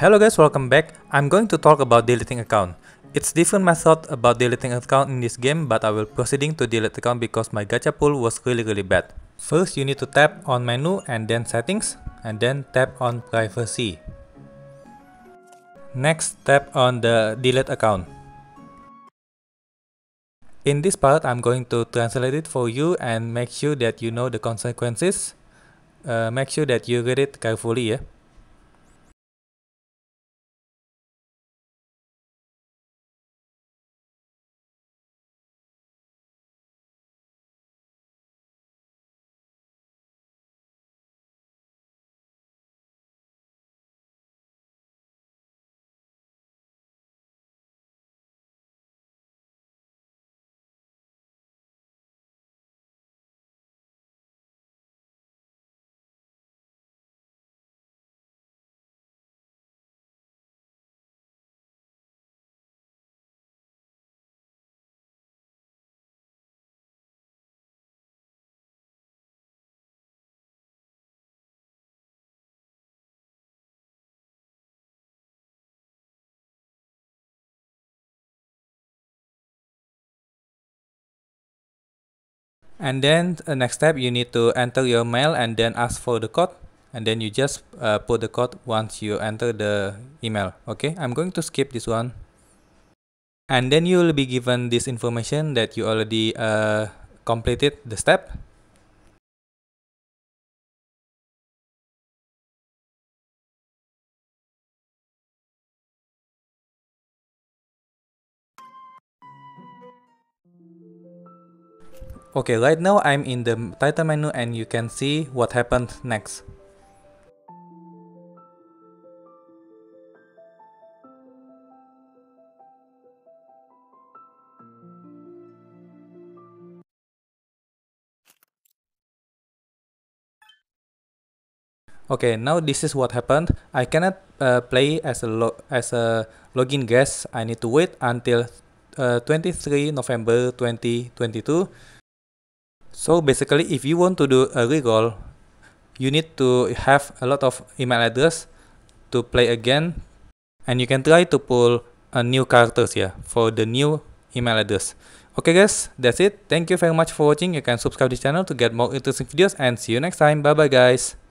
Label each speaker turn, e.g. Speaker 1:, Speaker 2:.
Speaker 1: Hello guys, welcome back. I'm going to talk about deleting account. It's different method about deleting account in this game, but I will proceeding to delete account because my gacha pool was really really bad. First, you need to tap on menu and then settings, and then tap on privacy. Next, tap on the delete account. In this part, I'm going to translate it for you and make sure that you know the consequences. Uh, make sure that you read it carefully yeah. and then uh, next step you need to enter your mail and then ask for the code and then you just uh, put the code once you enter the email okay i'm going to skip this one and then you will be given this information that you already uh, completed the
Speaker 2: step
Speaker 3: Okay, right now
Speaker 1: I'm in the title menu and you can see what happened next.
Speaker 3: Okay, now this is what
Speaker 1: happened. I cannot uh, play as a as a login guest. I need to wait until uh, 23 November 2022 so basically, if you want to do a recall, you need to have a lot of email address to play again. And you can try to pull a new characters here for the new email address. Okay guys, that's it. Thank you very much for watching. You can subscribe
Speaker 3: this channel to get more interesting videos and see you next time. Bye bye guys.